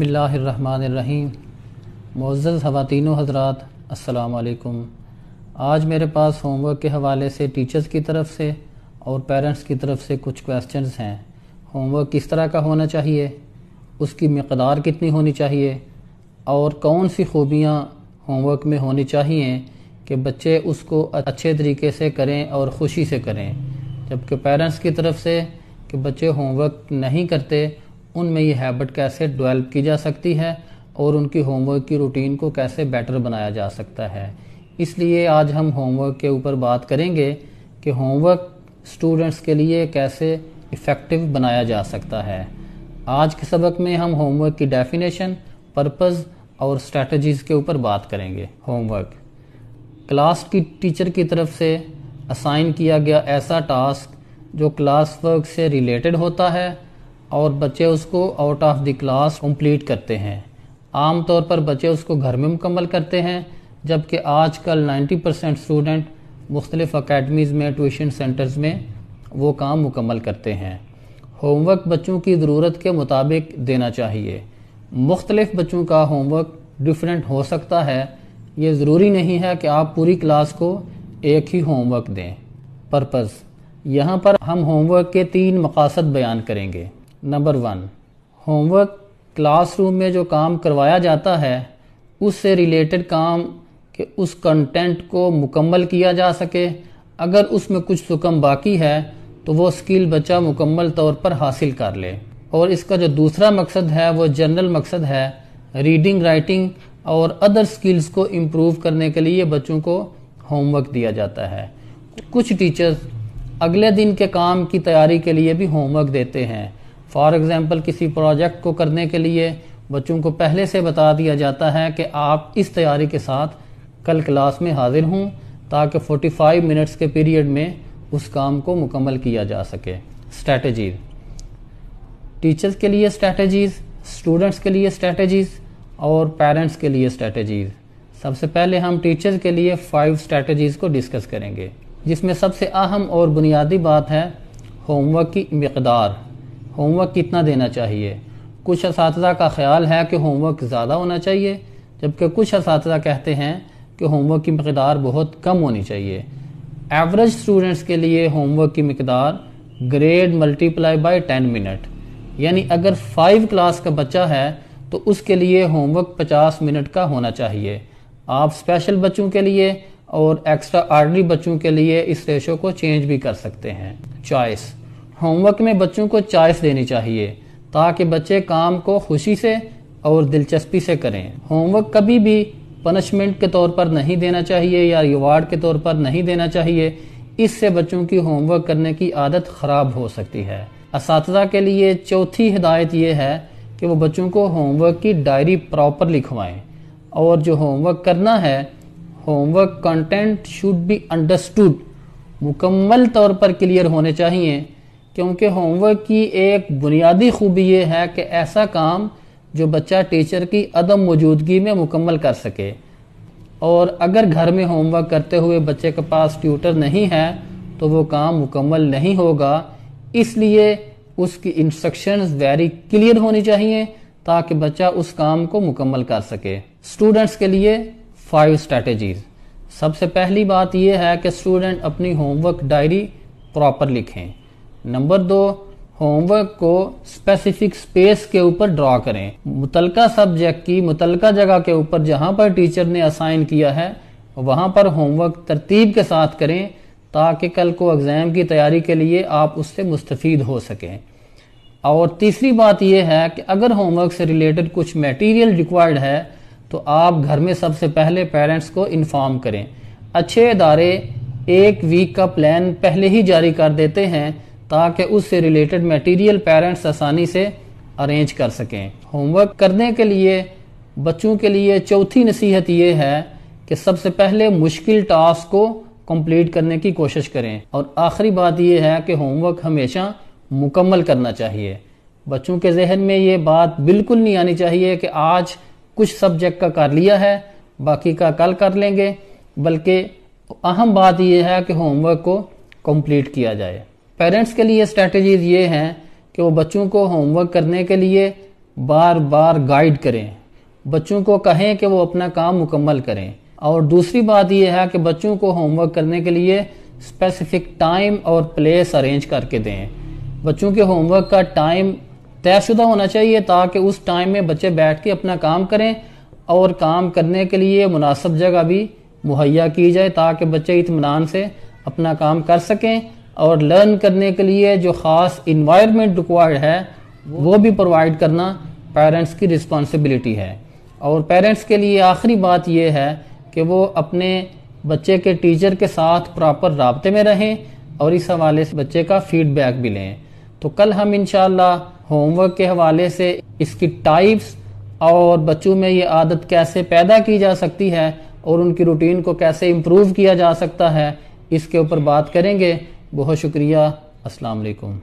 बसमिल्लाम Moz ख़वातिन हजरात असलकुम आज मेरे पास होमवर्क के हवाले से टीचर्स की तरफ से और पेरेंट्स की तरफ से कुछ क्वेश्चंस हैं होमवर्क किस तरह का होना चाहिए उसकी मकदार कितनी होनी चाहिए और कौन सी खूबियाँ होमवर्क में होनी चाहिए कि बच्चे उसको अच्छे तरीके से करें और ख़ुशी से करें जबकि पेरेंट्स की तरफ से कि बच्चे होमवर्क नहीं करते उनमें ये हैबिट कैसे डेवलप की जा सकती है और उनकी होमवर्क की रूटीन को कैसे बेटर बनाया जा सकता है इसलिए आज हम होमवर्क के ऊपर बात करेंगे कि होमवर्क स्टूडेंट्स के लिए कैसे इफ़ेक्टिव बनाया जा सकता है आज के सबक में हम होमवर्क की डेफिनेशन पर्पज़ और स्ट्रेटजीज़ के ऊपर बात करेंगे होमवर्क क्लास की टीचर की तरफ से असाइन किया गया ऐसा टास्क जो क्लास वर्क से रिलेटेड होता है और बच्चे उसको out of the class complete करते हैं आम तौर पर बच्चे उसको घर में मुकम्मल करते हैं जबकि आजकल 90 परसेंट स्टूडेंट मुख्तलिफ़ अकेडमीज़ में ट्यूशन सेंटर्स में वो काम मुकम्मल करते हैं होमवर्क बच्चों की ज़रूरत के मुताबिक देना चाहिए मुख्तलिफ बच्चों का होमवर्क डिफरेंट हो सकता है ये ज़रूरी नहीं है कि आप पूरी क्लास को एक ही होमवर्क दें पर्पज़ यहाँ पर हम होमवर्क के तीन मकासद बयान करेंगे नंबर वन होमवर्क क्लासरूम में जो काम करवाया जाता है उससे रिलेटेड काम के उस कंटेंट को मुकम्मल किया जा सके अगर उसमें कुछ सुकम बाकी है तो वो स्किल बच्चा मुकम्मल तौर पर हासिल कर ले और इसका जो दूसरा मकसद है वो जनरल मकसद है रीडिंग राइटिंग और अदर स्किल्स को इम्प्रूव करने के लिए बच्चों को होमवर्क दिया जाता है कुछ टीचर्स अगले दिन के काम की तैयारी के लिए भी होमवर्क देते हैं फॉर एग्ज़ाम्पल किसी प्रोजेक्ट को करने के लिए बच्चों को पहले से बता दिया जाता है कि आप इस तैयारी के साथ कल क्लास में हाजिर हों ताकि 45 मिनट्स के पीरियड में उस काम को मुकम्मल किया जा सके स्ट्रेटजीज टीचर्स के लिए स्ट्रैटेजीज स्टूडेंट्स के लिए स्ट्रेटजीज और पेरेंट्स के लिए स्ट्रेटजीज सबसे पहले हम टीचर्स के लिए फाइव स्ट्रेटजीज को डिस्कस करेंगे जिसमें सबसे अहम और बुनियादी बात है होमवर्क की मकदार होमवर्क कितना देना चाहिए कुछ इस का ख्याल है कि होमवर्क ज़्यादा होना चाहिए जबकि कुछ इस कहते हैं कि होमवर्क की मकदार बहुत कम होनी चाहिए एवरेज स्टूडेंट्स के लिए होमवर्क की मकदार grade multiply by ten minute यानी अगर फाइव क्लास का बच्चा है तो उसके लिए होमवर्क पचास मिनट का होना चाहिए आप स्पेशल बच्चों के लिए और एक्स्ट्रा आर्डरी बच्चों के लिए इस रेशो को चेंज भी कर सकते हैं चॉइस होमवर्क में बच्चों को चॉइस देनी चाहिए ताकि बच्चे काम को खुशी से और दिलचस्पी से करें होमवर्क कभी भी पनिशमेंट के तौर पर नहीं देना चाहिए या रिवार्ड के तौर पर नहीं देना चाहिए इससे बच्चों की होमवर्क करने की आदत ख़राब हो सकती है इस के लिए चौथी हिदायत ये है कि वो बच्चों को होमवर्क की डायरी प्रॉपर लिखवाएं और जो होमवर्क करना है homework content should be understood मुकम्मल तौर पर क्लियर होने चाहिए क्योंकि होमवर्क की एक बुनियादी खूबी ये है कि ऐसा काम जो बच्चा टीचर की अदम मौजूदगी में मुकम्मल कर सके और अगर घर में होमवर्क करते हुए बच्चे के पास ट्यूटर नहीं है तो वो काम मुकम्मल नहीं होगा इसलिए उसकी इंस्ट्रक्शंस वेरी क्लियर होनी चाहिए ताकि बच्चा उस काम को मुकम्मल कर सके स्टूडेंट्स के लिए फाइव स्ट्रेटजीज सबसे पहली बात यह है कि स्टूडेंट अपनी होमवर्क डायरी प्रॉपर लिखें नंबर दो होमवर्क को स्पेसिफिक स्पेस के ऊपर ड्रॉ करें मुतलका सब्जेक्ट की मुतलका जगह के ऊपर जहां पर टीचर ने असाइन किया है वहां पर होमवर्क तरतीब के साथ करें ताकि कल को एग्ज़ाम की तैयारी के लिए आप उससे मुस्तफ़ हो सकें और तीसरी बात यह है कि अगर होमवर्क से रिलेटेड कुछ मटेरियल रिक्वायर्ड है तो आप घर में सबसे पहले पेरेंट्स को इन्फॉर्म करें अच्छे इदारे एक वीक का प्लान पहले ही जारी कर देते हैं ताकि उससे रिलेटेड मटेरियल पेरेंट्स आसानी से अरेंज कर सकें होमवर्क करने के लिए बच्चों के लिए चौथी नसीहत ये है कि सबसे पहले मुश्किल टास्क को कंप्लीट करने की कोशिश करें और आखिरी बात यह है कि होमवर्क हमेशा मुकम्मल करना चाहिए बच्चों के जहन में ये बात बिल्कुल नहीं आनी चाहिए कि आज कुछ सब्जेक्ट का कर लिया है बाकी का कल कर लेंगे बल्कि अहम बात यह है कि होमवर्क को कंप्लीट किया जाए पेरेंट्स के लिए स्ट्रेटजीज ये हैं कि वो बच्चों को होमवर्क करने के लिए बार बार गाइड करें बच्चों को कहें कि वो अपना काम मुकम्मल करें और दूसरी बात यह है कि बच्चों को होमवर्क करने के लिए स्पेसिफिक टाइम और प्लेस अरेंज करके दें बच्चों के होमवर्क का टाइम तयशुदा होना चाहिए ताकि उस टाइम में बच्चे बैठ के अपना काम करें और काम करने के लिए मुनासब जगह भी मुहैया की जाए ताकि बच्चे इतमान से अपना काम कर सकें और लर्न करने के लिए जो ख़ास इन्वायरमेंट रिक्वायर्ड है वो भी प्रोवाइड करना पेरेंट्स की रिस्पॉन्सिबिलिटी है और पेरेंट्स के लिए आखिरी बात यह है कि वो अपने बच्चे के टीचर के साथ प्रॉपर रबते में रहें और इस हवाले से बच्चे का फीडबैक भी लें तो कल हम इन होमवर्क के हवाले से इसकी टाइप्स और बच्चों में ये आदत कैसे पैदा की जा सकती है और उनकी रूटीन को कैसे इम्प्रूव किया जा सकता है इसके ऊपर बात करेंगे बहुत शुक्रिया अस्सलाम वालेकुम